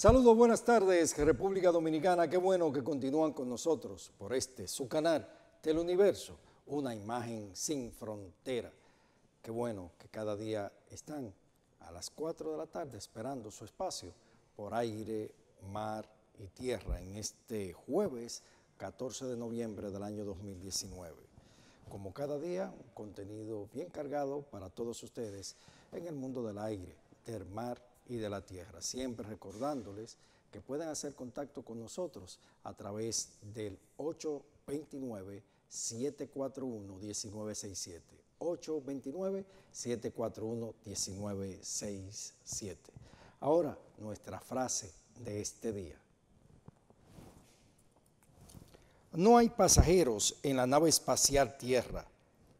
Saludos, buenas tardes, República Dominicana. Qué bueno que continúan con nosotros por este, su canal, Teleuniverso, una imagen sin frontera. Qué bueno que cada día están a las 4 de la tarde esperando su espacio por aire, mar y tierra en este jueves 14 de noviembre del año 2019. Como cada día, un contenido bien cargado para todos ustedes en el mundo del aire, del mar y de la tierra, siempre recordándoles que pueden hacer contacto con nosotros a través del 829-741-1967. 829-741-1967. Ahora, nuestra frase de este día. No hay pasajeros en la nave espacial Tierra.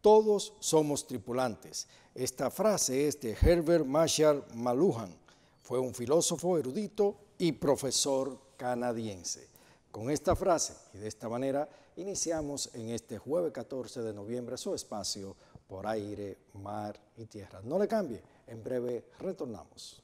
Todos somos tripulantes. Esta frase es de Herbert Marshall Maluhan fue un filósofo erudito y profesor canadiense. Con esta frase y de esta manera iniciamos en este jueves 14 de noviembre su espacio por aire, mar y tierra. No le cambie, en breve retornamos.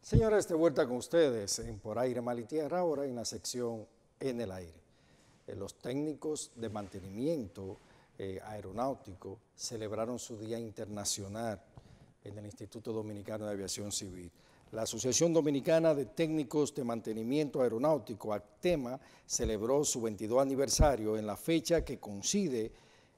Señores, de vuelta con ustedes en Por Aire, Mar y Tierra, ahora en la sección En el Aire. Eh, los técnicos de mantenimiento eh, aeronáutico celebraron su Día Internacional en el Instituto Dominicano de Aviación Civil. La Asociación Dominicana de Técnicos de Mantenimiento Aeronáutico, ACTEMA, celebró su 22 aniversario en la fecha que coincide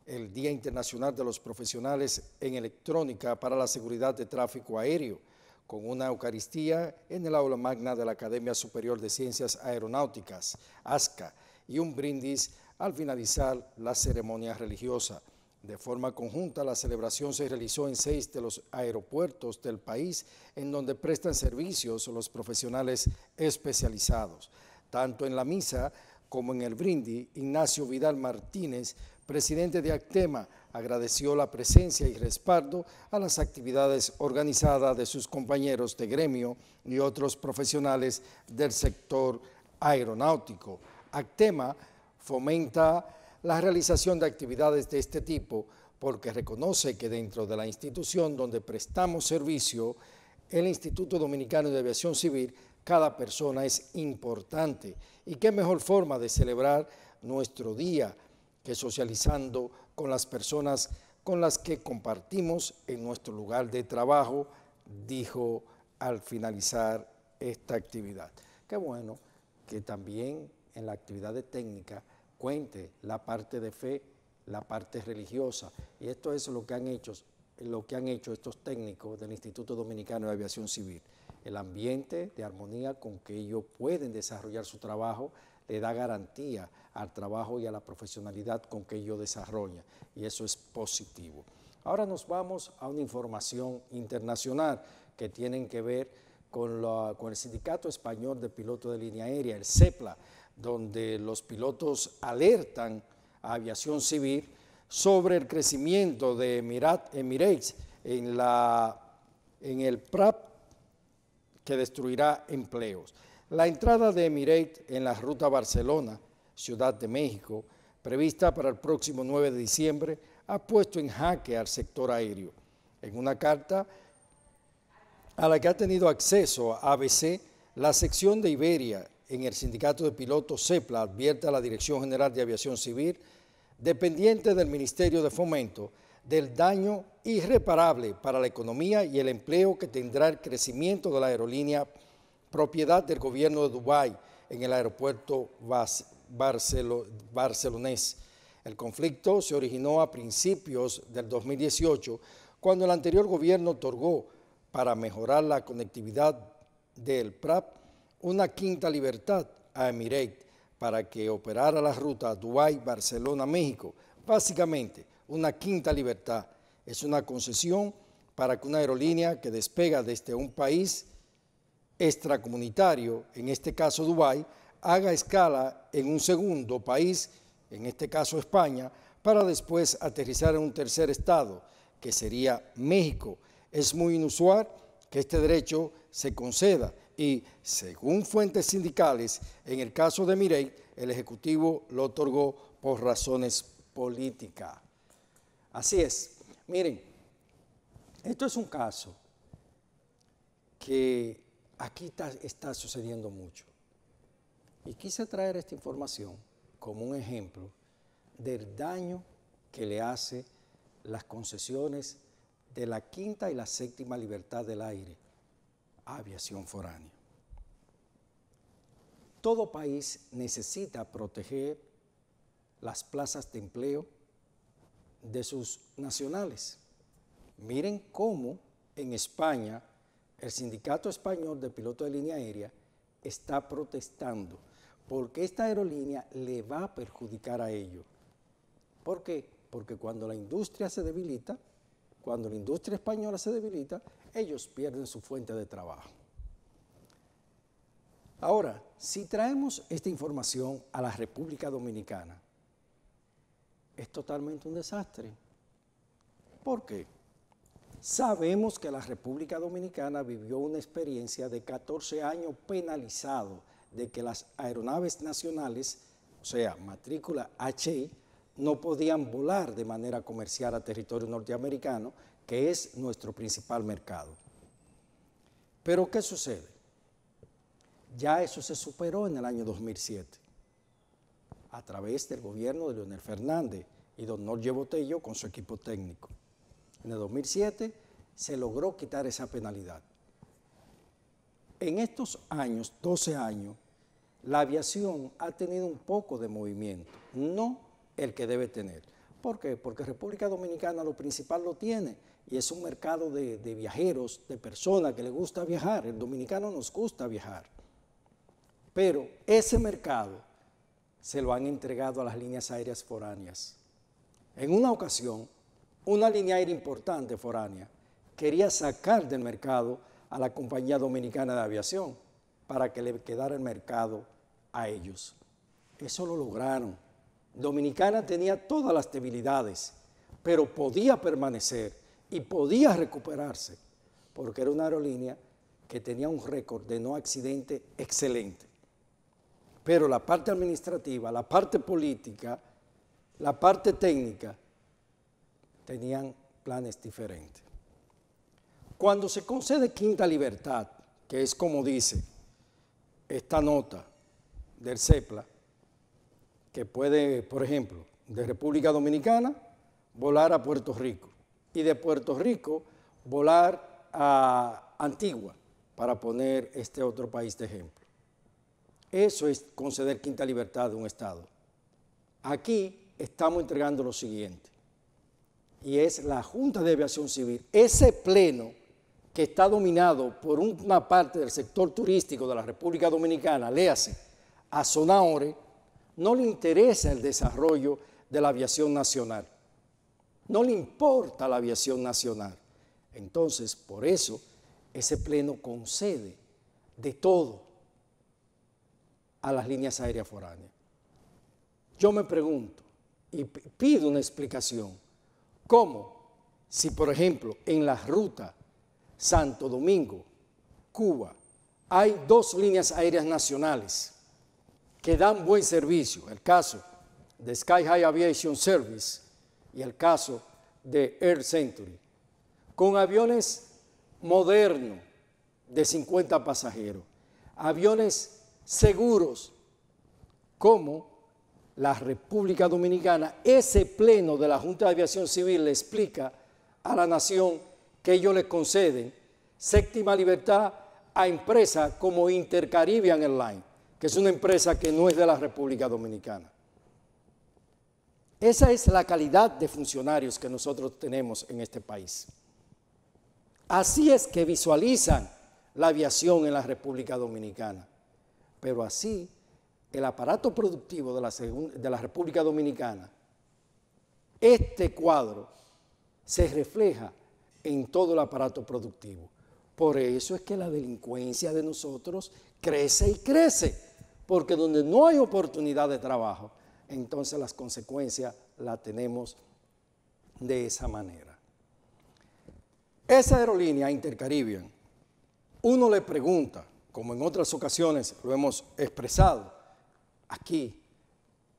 el Día Internacional de los Profesionales en Electrónica para la Seguridad de Tráfico Aéreo, con una Eucaristía en el aula magna de la Academia Superior de Ciencias Aeronáuticas, ASCA, y un brindis al finalizar la ceremonia religiosa. De forma conjunta, la celebración se realizó en seis de los aeropuertos del país en donde prestan servicios los profesionales especializados. Tanto en la misa como en el brindis, Ignacio Vidal Martínez, presidente de Actema, agradeció la presencia y respaldo a las actividades organizadas de sus compañeros de gremio y otros profesionales del sector aeronáutico. Actema fomenta la realización de actividades de este tipo porque reconoce que dentro de la institución donde prestamos servicio, el Instituto Dominicano de Aviación Civil, cada persona es importante. ¿Y qué mejor forma de celebrar nuestro día que socializando con las personas con las que compartimos en nuestro lugar de trabajo? Dijo al finalizar esta actividad. Qué bueno que también en la actividad de técnica cuente la parte de fe, la parte religiosa. Y esto es lo que han hecho, lo que han hecho estos técnicos del Instituto Dominicano de Aviación Civil. El ambiente de armonía con que ellos pueden desarrollar su trabajo le da garantía al trabajo y a la profesionalidad con que ellos desarrollan. Y eso es positivo. Ahora nos vamos a una información internacional que tienen que ver con, con el Sindicato Español de Pilotos de Línea Aérea, el CEPLA donde los pilotos alertan a aviación civil sobre el crecimiento de Emirates en, la, en el PRAP que destruirá empleos. La entrada de Emirates en la ruta Barcelona, Ciudad de México, prevista para el próximo 9 de diciembre, ha puesto en jaque al sector aéreo. En una carta a la que ha tenido acceso ABC, la sección de Iberia en el sindicato de pilotos CEPLA advierte a la Dirección General de Aviación Civil, dependiente del Ministerio de Fomento, del daño irreparable para la economía y el empleo que tendrá el crecimiento de la aerolínea propiedad del gobierno de Dubái en el aeropuerto barcelonés. El conflicto se originó a principios del 2018, cuando el anterior gobierno otorgó para mejorar la conectividad del PRAP una quinta libertad a Emirate para que operara la ruta Dubái, Barcelona, México. Básicamente, una quinta libertad es una concesión para que una aerolínea que despega desde un país extracomunitario, en este caso Dubái, haga escala en un segundo país, en este caso España, para después aterrizar en un tercer estado, que sería México. Es muy inusual que este derecho se conceda y, según fuentes sindicales, en el caso de Mireille, el Ejecutivo lo otorgó por razones políticas. Así es. Miren, esto es un caso que aquí está, está sucediendo mucho. Y quise traer esta información como un ejemplo del daño que le hace las concesiones de la quinta y la séptima libertad del aire aviación foránea. Todo país necesita proteger las plazas de empleo de sus nacionales. Miren cómo en España el Sindicato Español de piloto de Línea Aérea está protestando porque esta aerolínea le va a perjudicar a ellos. ¿Por qué? Porque cuando la industria se debilita, cuando la industria española se debilita, ellos pierden su fuente de trabajo. Ahora, si traemos esta información a la República Dominicana, es totalmente un desastre. ¿Por qué? Sabemos que la República Dominicana vivió una experiencia de 14 años penalizado de que las aeronaves nacionales, o sea, matrícula H, no podían volar de manera comercial a territorio norteamericano que es nuestro principal mercado. Pero ¿qué sucede? Ya eso se superó en el año 2007 a través del gobierno de Leonel Fernández y don Norge Botello con su equipo técnico. En el 2007 se logró quitar esa penalidad. En estos años, 12 años, la aviación ha tenido un poco de movimiento, no el que debe tener. ¿Por qué? Porque República Dominicana lo principal lo tiene, y es un mercado de, viajeros, de personas que les gusta viajar. El dominicano nos gusta viajar. Pero ese mercado se lo han entregado a las líneas aéreas foráneas. En una ocasión, una línea aérea importante foránea quería sacar del mercado a la compañía dominicana de aviación para que le quedara el mercado a ellos. Eso lo lograron. Dominicana tenía todas las debilidades, pero podía permanecer y podía recuperarse porque era una aerolínea que tenía un récord de no accidente excelente. Pero la parte administrativa, la parte política, la parte técnica, tenían planes diferentes. Cuando se concede quinta libertad, que es como dice esta nota del CEPLA, que puede, por ejemplo, de República Dominicana volar a Puerto Rico, y de Puerto Rico volar a Antigua, para poner este otro país de ejemplo. Eso es conceder quinta libertad de un Estado. Aquí estamos entregando lo siguiente, y es la Junta de Aviación Civil, ese pleno que está dominado por una parte del sector turístico de la República Dominicana, léase, a Sonaore, no le interesa el desarrollo de la aviación nacional. No le importa la aviación nacional. Entonces, por eso, ese pleno concede de todo a las líneas aéreas foráneas. Yo me pregunto y pido una explicación. ¿Cómo? Si, por ejemplo, en la ruta Santo Domingo, Cuba, hay dos líneas aéreas nacionales que dan buen servicio. El caso de Sky High Aviation Service y el caso de Air Century, con aviones modernos de 50 pasajeros, aviones seguros, como la República Dominicana, ese pleno de la Junta de Aviación Civil le explica a la nación que ellos le conceden séptima libertad a empresas como Intercaribbean Airlines, que es una empresa que no es de la República Dominicana. Esa es la calidad de funcionarios que nosotros tenemos en este país. Así es que visualizan la aviación en la República Dominicana. Pero así, el aparato productivo de la, República Dominicana, este cuadro se refleja en todo el aparato productivo. Por eso es que la delincuencia de nosotros crece y crece, porque donde no hay oportunidad de trabajo, entonces las consecuencias las tenemos de esa manera. Esa aerolínea Intercaribbean, uno le pregunta, como en otras ocasiones lo hemos expresado aquí,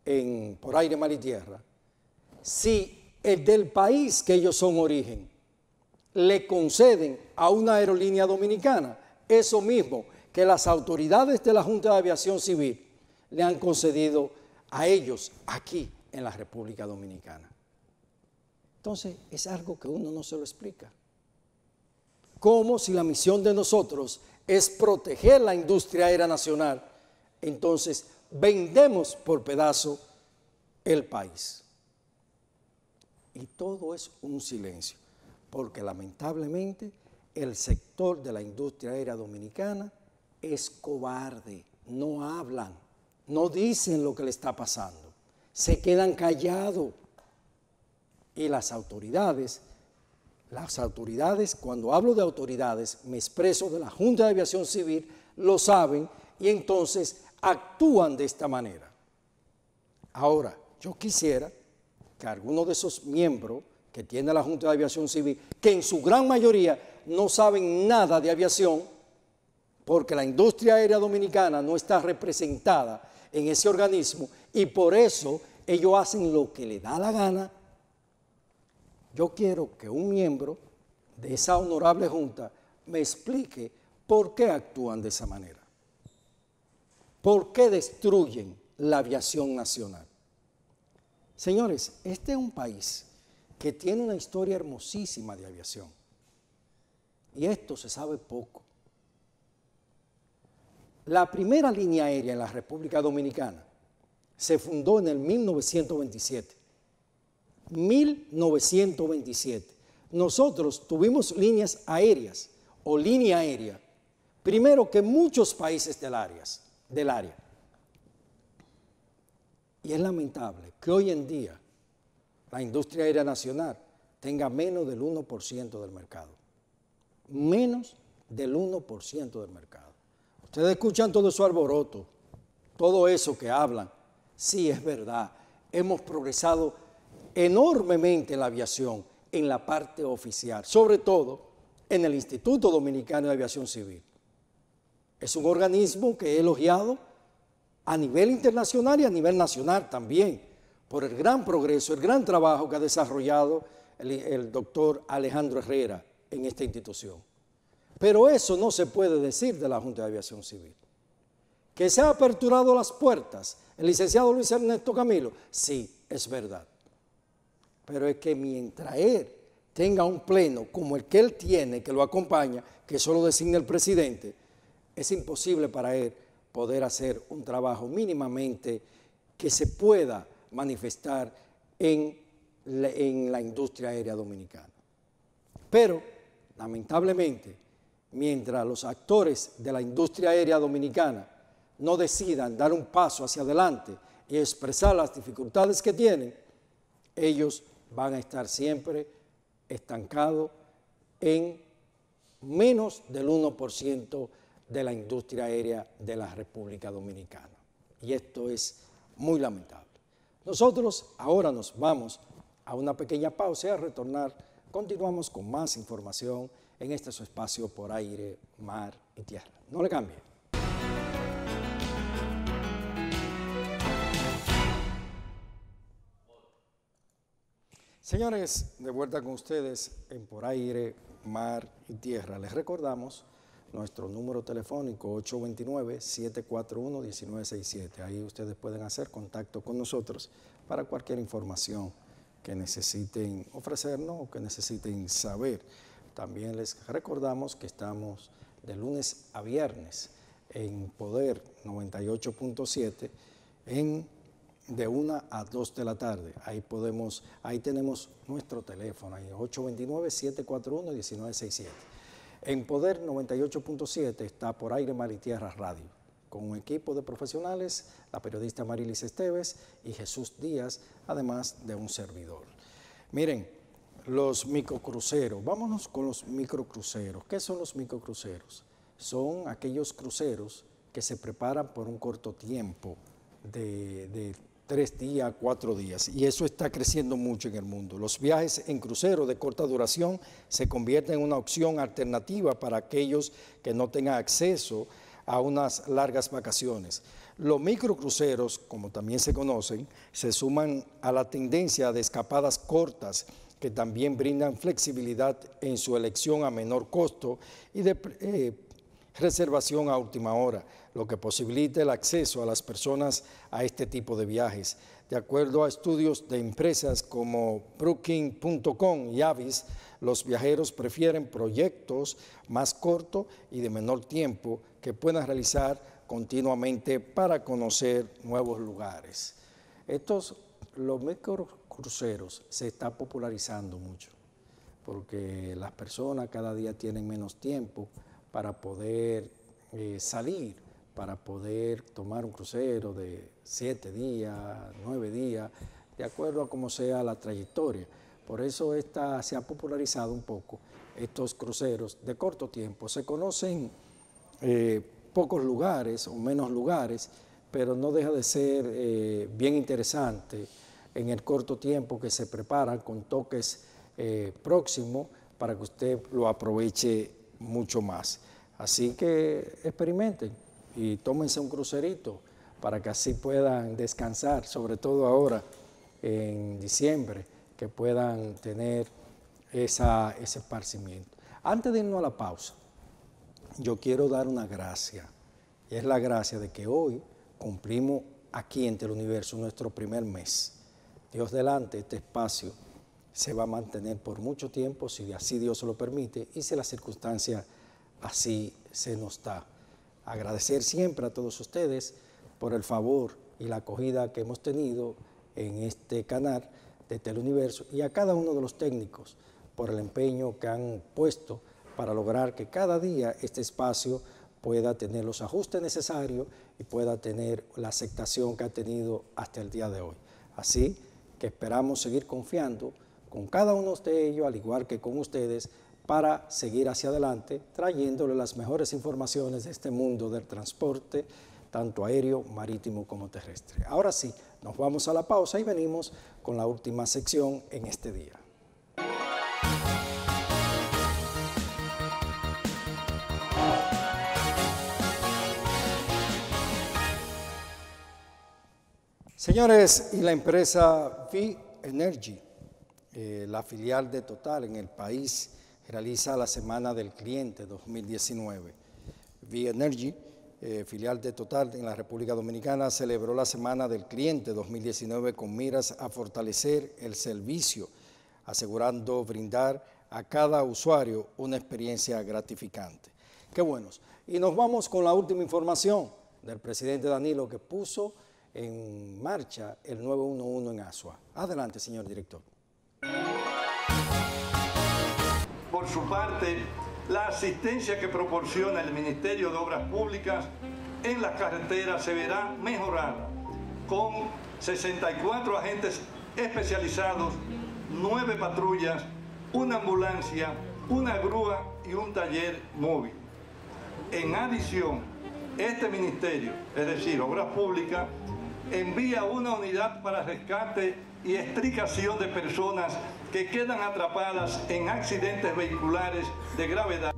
en, por aire, mar y tierra, si el del país que ellos son origen le conceden a una aerolínea dominicana eso mismo que las autoridades de la Junta de Aviación Civil le han concedido a ellos aquí en la República Dominicana. Entonces, es algo que uno no se lo explica. Como si la misión de nosotros es proteger la industria aérea nacional? Entonces, vendemos por pedazo el país. Y todo es un silencio, porque lamentablemente el sector de la industria aérea dominicana es cobarde, no hablan no dicen lo que le está pasando, se quedan callados. Y las autoridades, las autoridades, cuando hablo de autoridades, me expreso de la Junta de Aviación Civil, lo saben y entonces actúan de esta manera. Ahora, yo quisiera que algunos de esos miembros que tiene la Junta de Aviación Civil, que en su gran mayoría no saben nada de aviación, porque la industria aérea dominicana no está representada en ese organismo y por eso ellos hacen lo que le da la gana. Yo quiero que un miembro de esa honorable junta me explique por qué actúan de esa manera. ¿Por qué destruyen la aviación nacional? Señores, este es un país que tiene una historia hermosísima de aviación. Y esto se sabe poco. La primera línea aérea en la República Dominicana se fundó en el 1927. 1927. Nosotros tuvimos líneas aéreas o línea aérea primero que muchos países del área. Del área. Y es lamentable que hoy en día la industria aérea nacional tenga menos del 1% del mercado. Menos del 1% del mercado. Ustedes escuchan todo su alboroto, todo eso que hablan. Sí, es verdad, hemos progresado enormemente en la aviación, en la parte oficial, sobre todo en el Instituto Dominicano de Aviación Civil. Es un organismo que he elogiado a nivel internacional y a nivel nacional también, por el gran progreso, el gran trabajo que ha desarrollado el, el doctor Alejandro Herrera en esta institución. Pero eso no se puede decir de la Junta de Aviación Civil. Que se ha aperturado las puertas, el licenciado Luis Ernesto Camilo, sí, es verdad. Pero es que mientras él tenga un pleno como el que él tiene, que lo acompaña, que solo designa el presidente, es imposible para él poder hacer un trabajo mínimamente que se pueda manifestar en la industria aérea dominicana. Pero, lamentablemente, Mientras los actores de la industria aérea dominicana no decidan dar un paso hacia adelante y expresar las dificultades que tienen, ellos van a estar siempre estancados en menos del 1% de la industria aérea de la República Dominicana. Y esto es muy lamentable. Nosotros ahora nos vamos a una pequeña pausa y a retornar continuamos con más información en este su espacio por aire, mar y tierra. No le cambie. Señores, de vuelta con ustedes en Por Aire, Mar y Tierra. Les recordamos nuestro número telefónico 829-741-1967. Ahí ustedes pueden hacer contacto con nosotros para cualquier información que necesiten ofrecernos o que necesiten saber. También les recordamos que estamos de lunes a viernes en Poder 98.7 en de 1 a 2 de la tarde. Ahí podemos, ahí tenemos nuestro teléfono, ahí 829-741-1967. En Poder 98.7 está por aire, mar y tierra radio, con un equipo de profesionales, la periodista Marilis Esteves y Jesús Díaz, además de un servidor. Miren, los microcruceros. Vámonos con los microcruceros. ¿Qué son los microcruceros? Son aquellos cruceros que se preparan por un corto tiempo de, tres días, cuatro días. Y eso está creciendo mucho en el mundo. Los viajes en crucero de corta duración se convierten en una opción alternativa para aquellos que no tengan acceso a unas largas vacaciones. Los microcruceros, como también se conocen, se suman a la tendencia de escapadas cortas que también brindan flexibilidad en su elección a menor costo y de eh, reservación a última hora, lo que posibilita el acceso a las personas a este tipo de viajes. De acuerdo a estudios de empresas como Brooking.com y Avis, los viajeros prefieren proyectos más cortos y de menor tiempo que puedan realizar continuamente para conocer nuevos lugares. Estos, los cruceros se está popularizando mucho, porque las personas cada día tienen menos tiempo para poder eh, salir, para poder tomar un crucero de siete días, nueve días, de acuerdo a cómo sea la trayectoria. Por eso se ha popularizado un poco estos cruceros de corto tiempo. Se conocen eh, pocos lugares o menos lugares, pero no deja de ser eh, bien interesante en el corto tiempo que se prepara con toques eh, próximos para que usted lo aproveche mucho más. Así que experimenten y tómense un crucerito para que así puedan descansar, sobre todo ahora en diciembre, que puedan tener ese esparcimiento. Antes de irnos a la pausa, yo quiero dar una gracia, y es la gracia de que hoy cumplimos aquí entre el universo nuestro primer mes Dios delante, este espacio se va a mantener por mucho tiempo, si así Dios lo permite y si la circunstancia así se nos da. Agradecer siempre a todos ustedes por el favor y la acogida que hemos tenido en este canal de Teleuniverso y a cada uno de los técnicos por el empeño que han puesto para lograr que cada día este espacio pueda tener los ajustes necesarios y pueda tener la aceptación que ha tenido hasta el día de hoy. Así que esperamos seguir confiando con cada uno de ellos, al igual que con ustedes, para seguir hacia adelante, trayéndole las mejores informaciones de este mundo del transporte, tanto aéreo, marítimo como terrestre. Ahora sí, nos vamos a la pausa y venimos con la última sección en este día. Señores, y la empresa V Energy, eh, la filial de Total en el país, realiza la Semana del Cliente 2019. V Energy, eh, filial de Total en la República Dominicana, celebró la Semana del Cliente 2019 con miras a fortalecer el servicio, asegurando brindar a cada usuario una experiencia gratificante. Qué buenos. Y nos vamos con la última información del presidente Danilo que puso en marcha el 911 en Asua. Adelante, señor director. Por su parte, la asistencia que proporciona el Ministerio de Obras Públicas en las carreteras se verá mejorada con 64 agentes especializados, 9 patrullas, una ambulancia, una grúa y un taller móvil. En adición, este ministerio, es decir, Obras Públicas, envía una unidad para rescate y estricación de personas que quedan atrapadas en accidentes vehiculares de gravedad.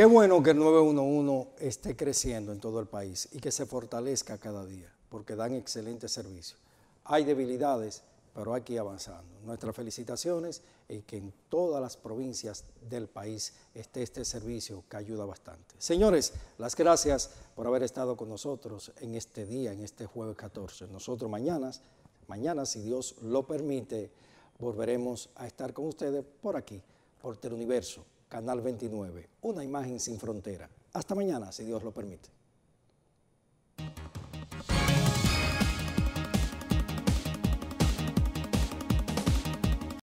Qué bueno que el 911 esté creciendo en todo el país y que se fortalezca cada día, porque dan excelente servicio. Hay debilidades, pero hay que avanzando. Nuestras felicitaciones y que en todas las provincias del país esté este servicio que ayuda bastante. Señores, las gracias por haber estado con nosotros en este día, en este jueves 14. Nosotros mañana, mañana si Dios lo permite, volveremos a estar con ustedes por aquí, por Teleuniverso Canal 29, una imagen sin frontera. Hasta mañana, si Dios lo permite.